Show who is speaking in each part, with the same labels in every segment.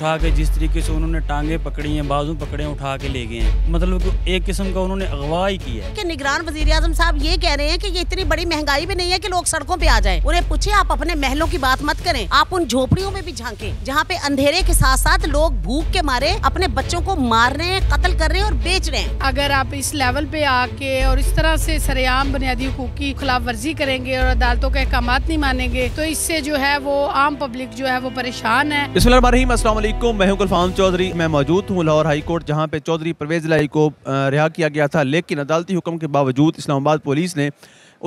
Speaker 1: उठा के जिस तरीके से उन्होंने टांगे पकड़ी हैं बाजू पकड़े उठा के ले गए हैं मतलब एक किस्म का उन्होंने अगवा ही किया है
Speaker 2: कि निगरान वजीर आजम साहब ये कह रहे हैं कि ये इतनी बड़ी महंगाई भी नहीं है कि लोग सड़कों पे आ जाए उन्हें पूछे आप अपने महलों की बात मत करें आप उन झोपड़ियों में भी झांके जहाँ पे अंधेरे के साथ साथ लोग भूख के मारे अपने बच्चों को मार रहे हैं कत्ल कर रहे हैं और बेच रहे हैं अगर आप
Speaker 3: इस लेवल पे आके और इस तरह से सरेआम बुनियादी हकूक की खिलाफ वर्जी करेंगे और अदालतों के अहकाम नहीं मानेंगे तो इससे जो है वो आम पब्लिक जो है वो परेशान
Speaker 4: है वालेकुम मैं हूं गुलफाम चौधरी मैं मौजूद हूं लाहौर हाई कोर्ट जहां पे चौधरी परवेज लाई को रिहा किया गया था लेकिन अदालती हुक्म के बावजूद इस्लामाबाद पुलिस ने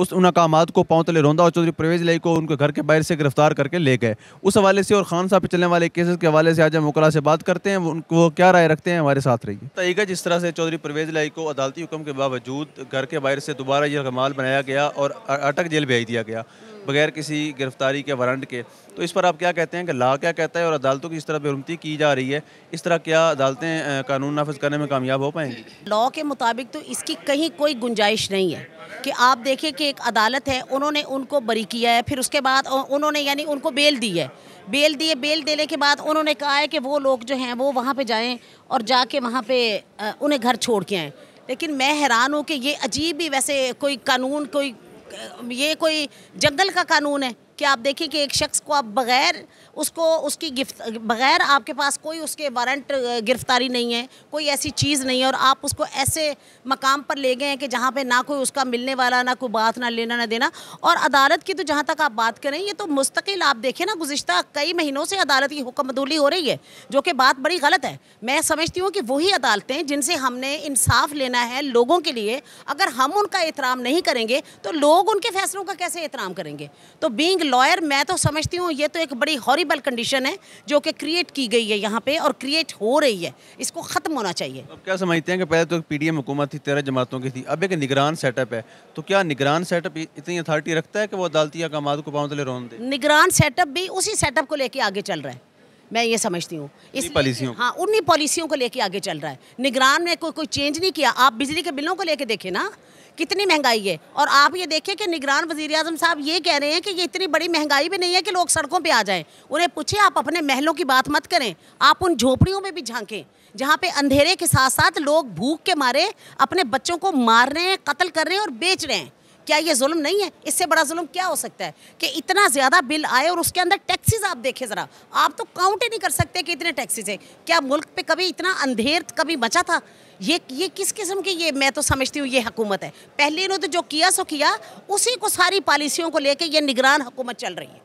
Speaker 4: उस उन अकाम को पाँव तले रौंदा और चौधरी परवेज लाई को उनके घर के बाहर से गिरफ्तार करके ले गए उस हवाले से और खान साहब पे चलने वाले केसेस के हवाले से आज हम वकला से बात करते हैं उनको क्या राय रखते हैं हमारे साथ रहिए तयगा तो जिस तरह से चौधरी परवेज लाई को अदालती हुक्म के बावजूद घर के बाहर से दोबारा ये कमाल बनाया गया और अटक जेल भेज दिया गया बगैर किसी गिरफ्तारी के वारंट के तो इस पर आप क्या कहते हैं कि ला क्या कहता है और अदालतों की इस तरह बेरुमती की जा रही है इस तरह क्या अदालतें कानून नाफज करने में कामयाब हो पाएंगी
Speaker 2: लॉ के मुताबिक तो इसकी कहीं कोई गुंजाइश नहीं है कि आप देखें कि एक अदालत है उन्होंने उनको बरी किया है फिर उसके बाद उन्होंने यानी उनको बेल दी है बेल दिए बेल देने के बाद उन्होंने कहा है कि वो लोग जो हैं वो वहाँ पर जाएँ और जाके वहाँ पर उन्हें घर छोड़ के आएँ लेकिन मैं हैरान हूँ कि ये अजीब ही वैसे कोई कानून कोई ये कोई जंगल का कानून है कि आप देखें कि एक शख्स को आप बगैर उसको उसकी गिफ्त बगैर आपके पास कोई उसके वारंट गिरफ्तारी नहीं है कोई ऐसी चीज़ नहीं है और आप उसको ऐसे मकाम पर ले गए हैं कि जहाँ पे ना कोई उसका मिलने वाला ना कोई बात ना लेना ना देना और अदालत की तो जहाँ तक आप बात करें ये तो मुस्तकिल आप देखें ना गुज्त कई महीनों से अदालत की हुक्मदूली हो रही है जो कि बात बड़ी गलत है मैं समझती हूँ कि वही अदालतें जिनसे हमने इंसाफ लेना है लोगों के लिए अगर हम उनका एहतराम नहीं करेंगे तो लोग उनके फैसलों का कैसे एहतराम करेंगे तो बींग लॉयर मैं तो समझती हूँ ये तो एक बड़ी हॉरीबल कंडीशन है जो कि क्रिएट की गई है यहाँ पे और क्रिएट हो रही है इसको ख़त्म होना चाहिए अब
Speaker 4: क्या समझते हैं कि पहले तो पी डी एम हुकूमत थी तेरह जमातों की थी अब एक निगरान सेटअप है तो क्या निगरान सेटअप इतनी अथॉरिटी रखता है कि वो अदालती अकाम को पाँव तले रोन दे
Speaker 2: निगरान सेटअप भी उसी सेटअप को लेकर आगे चल रहा है मैं ये समझती हूँ इस पॉलिसियों हाँ उन्हीं पॉलिसियों को लेके आगे चल रहा है निगरान ने कोई कोई चेंज नहीं किया आप बिजली के बिलों को लेके देखें ना कितनी महंगाई है और आप ये देखें कि निगरान वजीर अजम साहब ये कह रहे हैं कि ये इतनी बड़ी महंगाई भी नहीं है कि लोग सड़कों पर आ जाएँ उन्हें पूछे आप अपने महलों की बात मत करें आप उन झोपड़ियों में भी झांकें जहाँ पे अंधेरे के साथ साथ लोग भूख के मारे अपने बच्चों को मार रहे हैं कत्ल कर रहे हैं और बेच रहे हैं क्या ये जुल्म नहीं है इससे बड़ा जुल्म क्या हो सकता है कि इतना ज़्यादा बिल आए और उसके अंदर टैक्सीज आप देखें ज़रा आप तो काउंट ही नहीं कर सकते कि इतने टैक्सीज हैं क्या मुल्क पे कभी इतना अंधेर कभी मचा था ये ये किस किस्म की ये मैं तो समझती हूँ ये हुकूमत है पहले इन्होंने तो जो किया सो किया उसी को सारी पॉलिसियों को लेकर यह निगरान हुकूमत चल रही है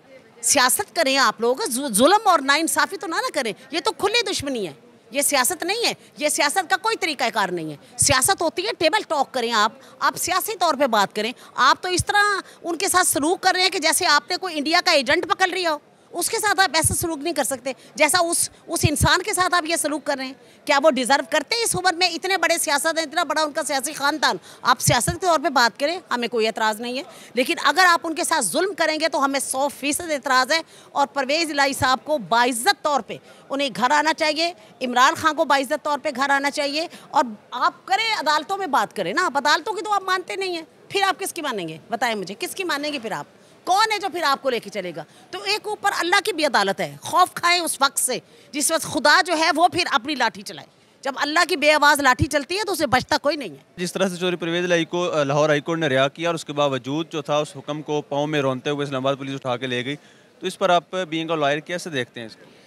Speaker 2: सियासत करें आप लोग जुल्म और नाइंसाफ़ी तो ना ना करें ये तो खुली दुश्मनी है ये सियासत नहीं है ये सियासत का कोई तरीक़ाकार नहीं है सियासत होती है टेबल टॉक करें आप आप सियासी तौर पे बात करें आप तो इस तरह उनके साथ सलूक कर रहे हैं कि जैसे आपने कोई इंडिया का एजेंट पकड़ रही हो उसके साथ आप ऐसा सलूक नहीं कर सकते जैसा उस उस इंसान के साथ आप ये सलूक कर रहे हैं क्या वो डिज़र्व करते हैं इस उम्र में इतने बड़े सियासत हैं इतना बड़ा उनका सियासी ख़ानदान आप सियासत के तौर पर बात करें हमें कोई एतराज़ नहीं है लेकिन अगर आप उनके साथ जुल्म करेंगे तो हमें सौ फीसद एतराज़ है और परवेज़ लाई साहब को बाइज़त तौर पर उन्हें घर आना चाहिए इमरान खान को बाइज़त तौर पर घर आना चाहिए और आप करें अदालतों में बात करें ना आप अदालतों की तो आप मानते नहीं हैं फिर आप किसकी मानेंगे बताएं मुझे किसकी मानेंगे फिर आप कौन है जो फिर आपको लेके चलेगा तो एक ऊपर अल्लाह की भी अदालत है खौफ खाएं उस वक्त से जिस वक्त खुदा जो है वो फिर अपनी लाठी चलाए जब अल्लाह की बेआवाज़ लाठी चलती है तो उसे बचता कोई नहीं है
Speaker 4: जिस तरह से चोरी परवेज लाई को लाहौर हाईकोर्ट ने रिहा किया और उसके बावजूद जो था उस हुक्म को पाँव में रोनते हुए इस्लामाबाद पुलिस उठा के ले गई तो इस पर आप बींग लॉयर कैसे देखते हैं इसको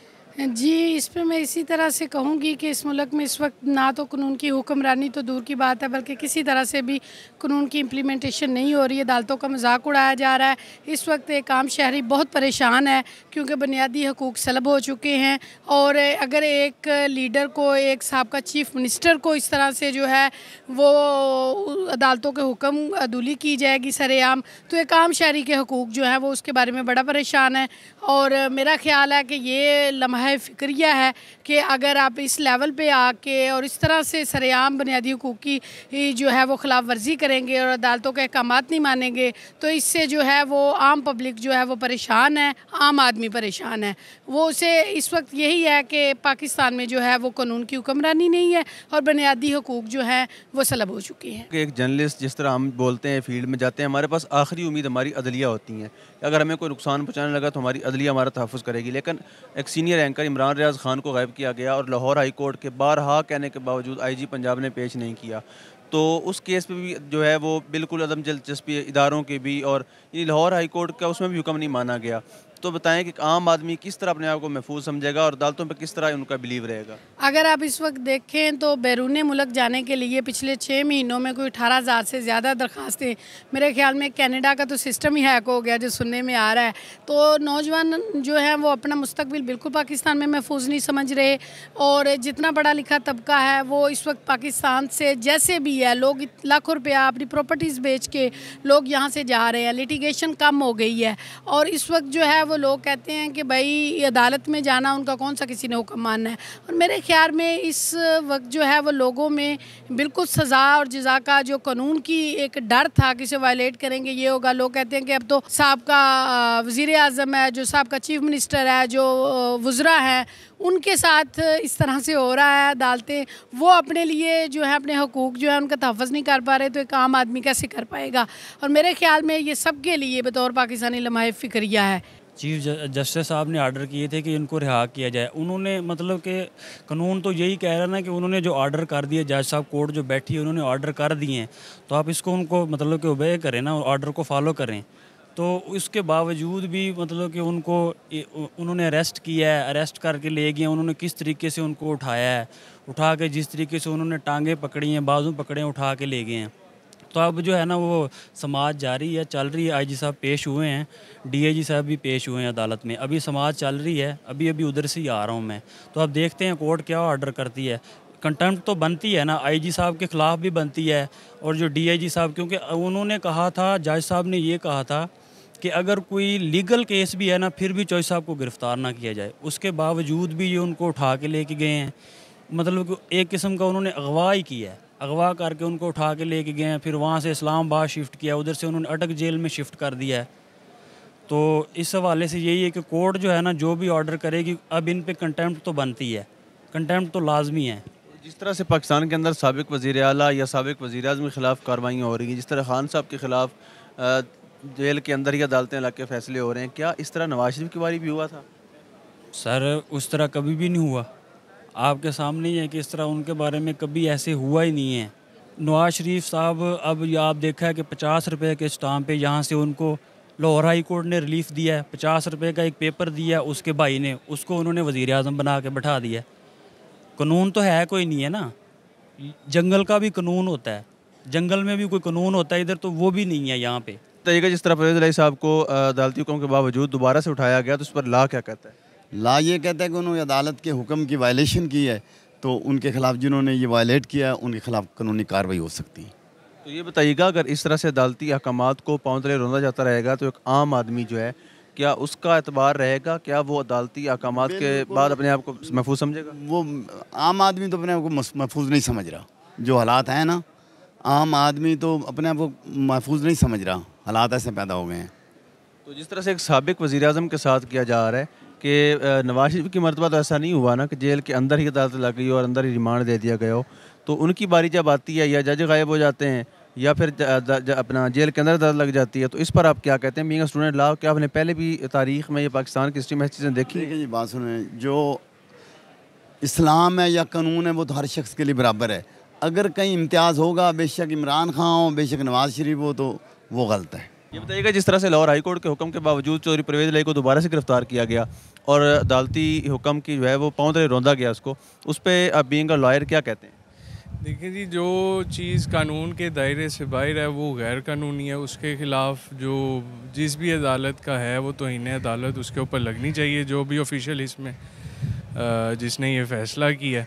Speaker 3: जी इस पर मैं इसी तरह से कहूँगी कि इस मुल्क में इस वक्त ना तो कानून की हुक्मरानी तो दूर की बात है बल्कि किसी तरह से भी कानून की इम्प्लीमेंटेशन नहीं हो रही है अदालतों का मजाक उड़ाया जा रहा है इस वक्त एक आम शहरी बहुत परेशान है क्योंकि बुनियादी हकूक सलब हो चुके हैं और अगर एक लीडर को एक सबका चीफ मिनिस्टर को इस तरह से जो है वो अदालतों के हुक्म अदूली की जाएगी सरेआम तो एक आम शहरी के हकूक जो है वो उसके बारे में बड़ा परेशान है और मेरा ख्याल है कि ये लम्हा है फिक्रिया है कि अगर आप इस लेवल पे आके और इस तरह से सरेआम बुनियादी हकूक़ की जो है वो खिलाफ वर्जी करेंगे और अदालतों के अहकाम नहीं मानेंगे तो इससे जो है वो आम पब्लिक जो है वो परेशान है आम आदमी परेशान है वो उसे इस वक्त यही है कि पाकिस्तान में जो है वो कानून की हुक्मरानी नहीं है और बुनियादी हकूक़ जो है वो सलब हो चुकी हैं
Speaker 4: एक जर्नलिस्ट जिस तरह हम बोलते हैं फील्ड में जाते हैं हमारे पास आखिरी उम्मीद हमारी अदलिया होती हैं अगर हमें कोई नुकसान पहुँचाने लगा तो हमारी अदलिया हमारा तहफ़ करेगी लेकिन एक सीनियर एंकर इमरान रियाज खान को गायब किया गया और लाहौर हाई कोर्ट के हा कहने के बावजूद आईजी पंजाब ने पेश नहीं किया तो उस केस पे भी जो है वो बिल्कुल अदम दिलचस्पी इदारों के भी और लाहौर हाई कोर्ट का उसमें भी हुक्म नहीं माना गया तो बताएं कि आम आदमी किस तरह अपने आप को महफूज समझेगा और अदालतों पर किस तरह उनका बिलीव रहेगा
Speaker 3: अगर आप इस वक्त देखें तो बैरून मुल्क जाने के लिए पिछले छः महीनों में कोई अठारह हज़ार से ज़्यादा दरख्वास्तें मेरे ख्याल में कैनेडा का तो सिस्टम ही हैक हो गया जो सुनने में आ रहा है तो नौजवान जो है वो अपना मुस्तबिल बिल्कुल पाकिस्तान में महफूज नहीं समझ रहे और जितना पढ़ा लिखा तबका है वो इस वक्त पाकिस्तान से जैसे भी है लोग लाखों रुपया अपनी प्रॉपर्टीज़ बेच के लोग यहाँ से जा रहे हैं लिटिगेशन कम हो गई है और इस वक्त जो है वो लोग कहते हैं कि भाई अदालत में जाना उनका कौन सा किसी ने हुक्म मानना है और मेरे ख्याल में इस वक्त जो है वो लोगों में बिल्कुल सज़ा और जजा का जो कानून की एक डर था कि वायलेट करेंगे ये होगा लोग कहते हैं कि अब तो साहब का वज़ी अजम है जो साहब का चीफ मिनिस्टर है जो वज्रा है उनके साथ इस तरह से हो रहा है अदालतें वो अपने लिए जो है अपने हकूक़ जो है उनका तहफ़ नहीं कर पा रहे तो एक आम आदमी कैसे कर पाएगा और मेरे ख्याल में ये सब के लिए बतौर पाकिस्तानी लम्हा फ़िक्रिया है
Speaker 1: चीफ जस्टिस साहब ने आर्डर किए थे कि इनको रिहा किया जाए उन्होंने मतलब कि कानून तो यही कह रहा ना कि उन्होंने जो आर्डर कर दिए जज साहब कोर्ट जो बैठी है उन्होंने ऑर्डर कर दिए हैं तो आप इसको उनको मतलब कि ओबे करें ना ऑर्डर को फॉलो करें तो उसके बावजूद भी मतलब कि उनको उन्होंने अरेस्ट किया है अरेस्ट करके ले गए उन्होंने किस तरीके से उनको उठाया है उठा के जिस तरीके से उन्होंने टांगे पकड़ी हैं बाजू पकड़े उठा के ले गए हैं तो अब जो है ना वो समाज जारी है चल रही है जी साहब पेश हुए हैं डीएजी साहब भी पेश हुए हैं अदालत में अभी समाज चल रही है अभी अभी उधर से ही आ रहा हूँ मैं तो अब देखते हैं कोर्ट क्या ऑर्डर करती है कंटेम्प्ट तो बनती है ना आईजी साहब के ख़िलाफ़ भी बनती है और जो डीआईजी साहब क्योंकि उन्होंने कहा था जज साहब ने ये कहा था कि अगर कोई लीगल केस भी है ना फिर भी चौधरी साहब को गिरफ़्तार ना किया जाए उसके बावजूद भी ये उनको उठा के लेके गए हैं मतलब एक किस्म का उन्होंने अगवा ही किया है अगवा करके उनको उठा के लेके गए हैं फिर वहाँ से इस्लामाबाद शिफ्ट किया उधर से उन्होंने अटक जेल में शिफ्ट कर दिया है तो इस हवाले से यही है कि कोर्ट जो है ना जो भी ऑर्डर करेगी अब इन पर कंटेम्प्ट तो बनती है
Speaker 4: कंटेम्प्ट तो लाजमी है जिस तरह से पाकिस्तान के अंदर सबक वज़ी अला या सबक वज़ी अजम के ख़िलाफ़ कार्रवाइयाँ हो रही हैं जिस तरह खान साहब के ख़िलाफ़ जेल के अंदर ही अदालतें लग के फैसले हो रहे हैं क्या इस तरह नवाज शरीफ के बारे भी हुआ था
Speaker 1: सर उस तरह कभी भी नहीं हुआ आपके सामने ही है कि इस तरह उनके बारे में कभी ऐसे हुआ ही नहीं है नवाज शरीफ साहब अब आप देखा है कि पचास रुपये के स्टाम पे यहाँ से उनको लाहौर हाई कोर्ट ने रिलीफ दिया है पचास रुपये का एक पेपर दिया है उसके भाई ने उसको उन्होंने वज़ी अजम बना के बैठा दिया कानून तो है कोई नहीं है ना जंगल का भी कानून होता है जंगल में भी कोई कानून होता है इधर तो वो भी नहीं है यहाँ पे
Speaker 4: तरीका तो जिस तरह परवेज साहब को अदालती हुक्म के बावजूद दोबारा से उठाया गया तो उस पर ला क्या कहता है ला ये कहता है कि उन्होंने अदालत के हुक्म की वायलेशन की है तो उनके खिलाफ जिन्होंने ये वायलेट किया है उनके खिलाफ कानूनी कार्रवाई हो सकती है तो ये बताइएगा अगर इस तरह से अदालती अहकाम को पाँव रोंदा जाता रहेगा तो एक आम आदमी जो है क्या उसका एतबार रहेगा क्या वो अदालती अहकाम के बाद अपने आप को महफूज समझेगा वो आम आदमी तो अपने आप को महफूज नहीं समझ रहा जो हालात हैं ना आम आदमी तो अपने आप को महफूज नहीं समझ रहा हालात ऐसे पैदा हो गए हैं तो जिस तरह से एक सबक वज़ी अजम के साथ किया जा रहा है कि नवाज शरीफ की मरतबा तो ऐसा नहीं हुआ ना कि जेल के अंदर ही अदालत लग गई और अंदर ही रिमांड दे दिया गया हो तो उनकी बारी जब आती है या जज गायब हो जाते हैं या फिर अपना जेल के अंदर दर्द लग जाती है तो इस पर आप क्या कहते हैं मीन स्टूडेंट लाओ क्या आपने पहले भी तारीख में या पाकिस्तान की हिस्ट्री में चीज़ें देखी जी बात सुने जो इस्लाम है या कानून है वो तो हर शख्स के लिए बराबर है अगर कहीं इम्तियाज़ होगा बेशक इमरान खां हो बेशक नवाज़ शरीफ हो तो वो गलत है ये बताइएगा जिस तरह से लाहौर हाईकोर्ट के हुक्म के बावजूद चौधरी परवेज लई को दोबारा से गिरफ्तार किया गया और अदालती हुक्म की जो है वो पाँव तरह रौंदा गया उसको उस पर आप बींग लॉयर क्या कहते हैं देखिए जी जो चीज़ कानून के दायरे से बाहर है वो गैर कानूनी है उसके ख़िलाफ़ जो जिस भी अदालत का है वो इन्हें अदालत उसके ऊपर लगनी चाहिए जो भी ऑफिशियल इसमें जिसने ये फैसला किया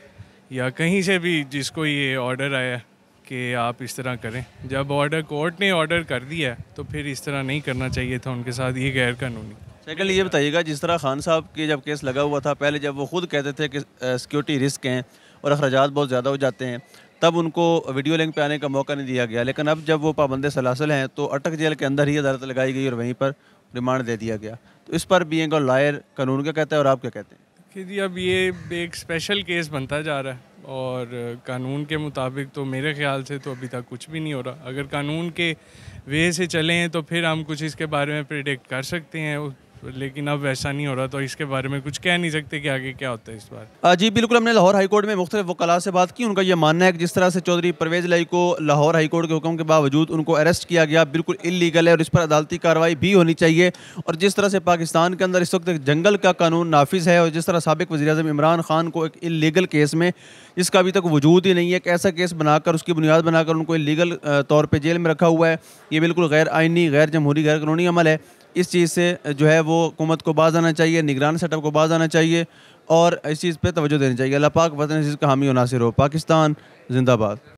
Speaker 4: या कहीं से भी जिसको ये ऑर्डर आया कि आप इस तरह करें जब ऑर्डर कोर्ट ने ऑर्डर कर दिया है तो फिर इस तरह नहीं करना चाहिए था उनके साथ ये गैर कानूनी सेकंड ये बताइएगा जिस तरह खान साहब के जब केस लगा हुआ था पहले जब वो खुद कहते थे कि सिक्योरिटी रिस्क हैं और अखराज बहुत ज़्यादा हो जाते हैं तब उनको वीडियो लिंक पे आने का मौका नहीं दिया गया लेकिन अब जब वो पाबंद सलासल हैं तो अटक जेल के अंदर ही अदालत लगाई गई और वहीं पर रिमांड दे दिया गया तो इस पर भी एक लायर कानून क्या कहता है और आप क्या कहते हैं कि जी अब ये एक स्पेशल केस बनता जा रहा है और कानून के मुताबिक तो मेरे ख्याल से तो अभी तक कुछ भी नहीं हो रहा अगर कानून के वे से चले हैं तो फिर हम कुछ इसके बारे में प्रिडिक्ट कर सकते हैं लेकिन अब ऐसा नहीं हो रहा तो इसके बारे में कुछ कह नहीं सकते कि आगे क्या होता है इस बार जी बिल्कुल हमने लाहौर हाईकोर्ट में मुख्तलिफ वकला से बात की उनका यह मानना है कि जिस तरह से चौधरी परवेज लाई को लाहौर हाईकोर्ट के हुक्म के बावजूद उनको अरेस्ट किया गया बिल्कुल इलीगल है और इस पर अदालती कार्रवाई भी होनी चाहिए और जिस तरह से पाकिस्तान के अंदर इस वक्त एक जंगल का कानून नाफिज है और जिस तरह सबक वजी अजम इमरान खान को एक इलीगल केस में जिसका अभी तक वजूद ही नहीं है एक ऐसा केस बनाकर उसकी बुनियाद बनाकर उनको इलीगल तौर पर जेल में रखा हुआ है ये बिल्कुल गैर आइनी गैर जमहूरी गैर कानूनी अमल है इस चीज़ से जो है वो हुकूमत को बाज आना चाहिए निगरान सेटअप को बाज आना चाहिए और इस चीज़ पर तोज्जो देनी चाहिए अल्लाह पाक वतन का हामी नासिर हो पाकिस्तान जिंदाबाद